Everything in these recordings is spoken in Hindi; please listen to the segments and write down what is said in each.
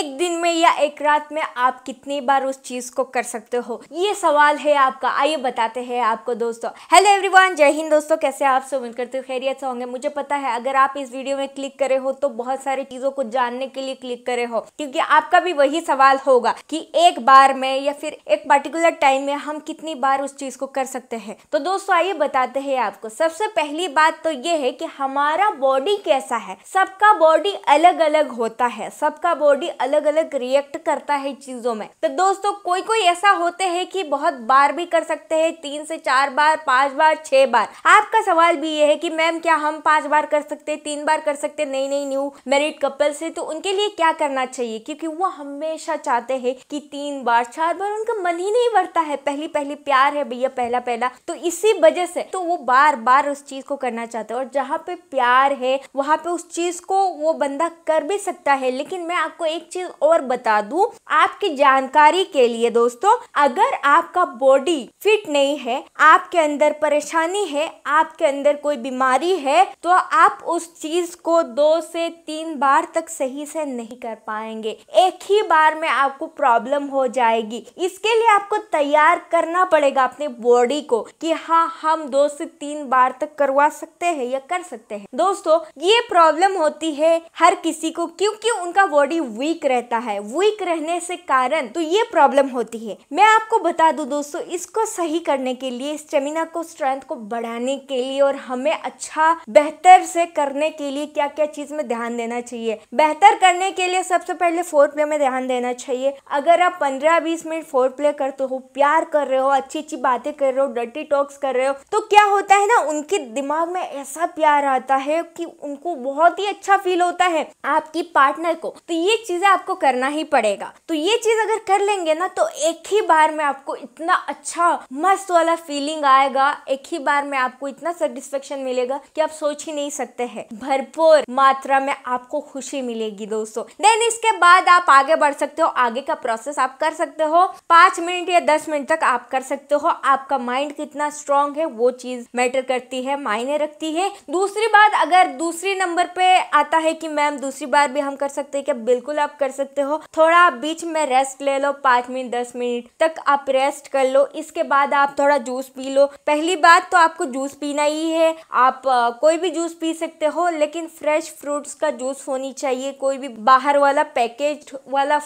एक दिन में या एक रात में आप कितनी बार उस चीज़ को कर सकते हो ये सवाल है आपका आइए बताते हैं आपको दोस्तों हेलो एवरीवन जय हिंद दोस्तों कैसे आप सब उम्मीद करते हो तो खैरियत से होंगे मुझे पता है अगर आप इस वीडियो में क्लिक करे हो तो बहुत सारी चीज़ों को जानने के लिए क्लिक करे हो क्योंकि आपका भी वही सवाल होगा कि एक बार में या फिर एक पर्टिकुलर टाइम में हम कितनी बार उस चीज़ को कर सकते हैं तो दोस्तों आइए बताते हैं आपको सबसे पहली बात तो ये है कि हमारा बॉडी कैसा है सबका बॉडी अलग अलग होता है सबका बॉडी अलग अलग अलग रिएक्ट करता है चीज़ों में तो दोस्तों कोई कोई ऐसा होते हैं कि बहुत बार भी कर सकते हैं तीन से चार बार पांच बार छह बार आपका सवाल भी ये है कि मैम क्या हम पांच बार कर सकते तीन बार कर सकते नई नई न्यू मैरिड कपल से तो उनके लिए क्या करना चाहिए क्योंकि वो हमेशा चाहते हैं कि तीन बार चार बार उनका मन ही नहीं बढ़ता है पहली पहली प्यार है भैया पहला पहला तो इसी वजह से तो वो बार बार उस चीज को करना चाहते हैं और जहाँ पे प्यार है वहाँ पे उस चीज को वो बंदा कर भी सकता है लेकिन मैं आपको एक चीज चीज और बता दू आपकी जानकारी के लिए दोस्तों अगर आपका बॉडी फिट नहीं है आपके अंदर परेशानी है आपके अंदर कोई बीमारी है तो आप उस चीज को दो से तीन बार तक सही से नहीं कर पाएंगे एक ही बार में आपको प्रॉब्लम हो जाएगी इसके लिए आपको तैयार करना पड़ेगा अपने बॉडी को कि हाँ हम दो से तीन बार तक करवा सकते हैं या कर सकते हैं दोस्तों ये प्रॉब्लम होती है हर किसी को क्योंकि उनका बॉडी वीक रहता है वीक रहने से कारण तो ये प्रॉब्लम होती है मैं आपको बता दूं दोस्तों इसको सही करने के लिए स्टेमिना को स्ट्रेंथ को बढ़ाने के लिए और हमें अच्छा बेहतर से करने के लिए क्या क्या चीज में ध्यान देना चाहिए बेहतर करने के लिए सबसे पहले फोर प्ले में ध्यान देना चाहिए अगर आप पंद्रह बीस मिनट फोर प्ले करते हो प्यार कर रहे हो अच्छी अच्छी बातें कर रहे हो डर्टी टॉक्स कर रहे हो तो क्या होता है ना उनके दिमाग में ऐसा प्यार आता है कि उनको बहुत ही अच्छा फील होता है आपकी पार्टनर को तो ये चीजें आप आपको करना ही पड़ेगा तो ये चीज अगर कर लेंगे ना तो एक ही बार में आपको इतना अच्छा मस्त वाला फीलिंग आएगा एक ही बार में आपको इतना सेटिस्फेक्शन मिलेगा कि आप सोच ही नहीं सकते हैं भरपूर मात्रा में आपको खुशी मिलेगी दोस्तों देन इसके बाद आप आगे बढ़ सकते हो आगे का प्रोसेस आप कर सकते हो पांच मिनट या दस मिनट तक आप कर सकते हो आपका माइंड कितना स्ट्रांग है वो चीज मैटर करती है मायने रखती है दूसरी बात अगर दूसरी नंबर पे आता है कि मैम दूसरी बार भी हम कर सकते हैं क्या बिल्कुल आप कर सकते हो थोड़ा आप बीच में रेस्ट ले लो पाँच मिनट दस मिनट तक आप रेस्ट कर लो इसके बाद आप थोड़ा जूस पी लो पहली बात तो आपको जूस पीना ही है आप कोई भी जूस पी सकते हो लेकिन फ्रेश फ्रूट्स का जूस होनी चाहिए कोई भी बाहर वाला पैकेज वाला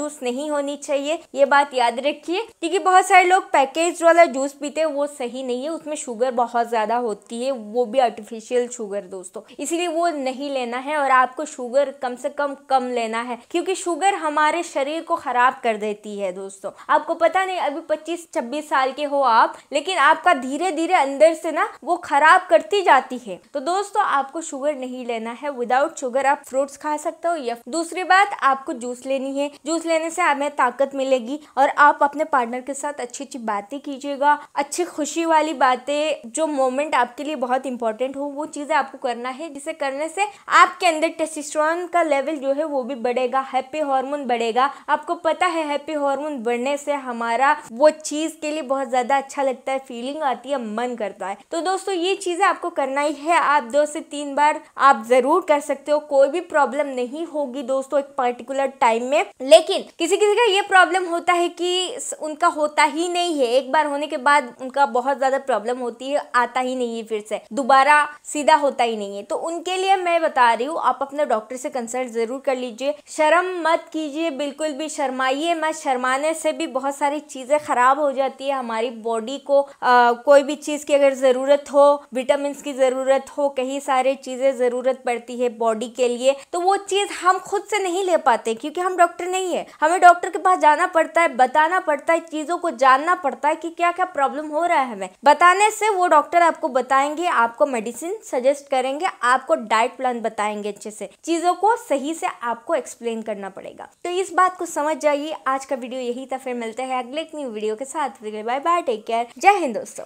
जूस नहीं होनी चाहिए ये बात याद रखिए क्योंकि बहुत सारे लोग पैकेज वाला जूस पीते हैं वो सही नहीं है उसमें शुगर बहुत ज़्यादा होती है वो भी आर्टिफिशियल शुगर दोस्तों इसीलिए वो नहीं लेना है और आपको शुगर कम से कम कम लेना है क्योंकि शुगर हमारे शरीर को ख़राब कर देती है दोस्तों आपको पता नहीं अभी 25-26 साल के हो आप लेकिन आपका धीरे धीरे अंदर से ना वो ख़राब करती जाती है तो दोस्तों आपको शुगर नहीं लेना है विदाउट शुगर आप फ्रूट्स खा सकते हो या दूसरी बात आपको जूस लेनी है जूस लेने से हमें ताकत मिलेगी और आप अपने पार्टनर के साथ अच्छी अच्छी बातें कीजिएगा अच्छी खुशी वाली बातें जो मोमेंट आपके लिए बहुत इंपॉर्टेंट हो वो चीज़ें आपको करना है जिसे करने से आपके अंदर टेस्टिस्ट्रॉन का लेवल जो है वो भी बढ़ेगा हैप्पी हार्मोन बढ़ेगा आपको पता है हैप्पी हार्मोन बढ़ने से हमारा वो चीज़ के लिए बहुत ज़्यादा अच्छा लगता है फीलिंग आती है मन करता है तो दोस्तों ये चीज़ें आपको करना ही है आप दो से तीन बार आप ज़रूर कर सकते हो कोई भी प्रॉब्लम नहीं होगी दोस्तों एक पर्टिकुलर टाइम में लेकिन किसी किसी का ये प्रॉब्लम होता है कि उनका होता ही नहीं है एक बार होने के बाद उनका बहुत ज़्यादा प्रॉब्लम होती है आता ही नहीं है फिर से दोबारा सीधा होता ही नहीं है तो उनके लिए मैं बता रही हूँ आप अपने डॉक्टर से कंसल्ट ज़रूर कर लीजिए शरद शर्म मत कीजिए बिल्कुल भी शर्माइए मत शर्माने से भी बहुत सारी चीज़ें ख़राब हो जाती है हमारी बॉडी को आ, कोई भी चीज़ की अगर ज़रूरत हो विटामिन की ज़रूरत हो कहीं सारे चीज़ें ज़रूरत पड़ती है बॉडी के लिए तो वो चीज़ हम खुद से नहीं ले पाते क्योंकि हम डॉक्टर नहीं है हमें डॉक्टर के पास जाना पड़ता है बताना पड़ता है चीज़ों को जानना पड़ता है कि क्या क्या प्रॉब्लम हो रहा है हमें बताने से वो डॉक्टर आपको बताएंगे आपको मेडिसिन सजेस्ट करेंगे आपको डाइट प्लान बताएंगे अच्छे से चीज़ों को सही से आपको एक्सप्लेन करना पड़ेगा तो इस बात को समझ जाइए आज का वीडियो यही था फिर मिलते हैं अगले एक न्यू वीडियो के साथ बाय बाय टेक केयर जय हिंद दोस्तों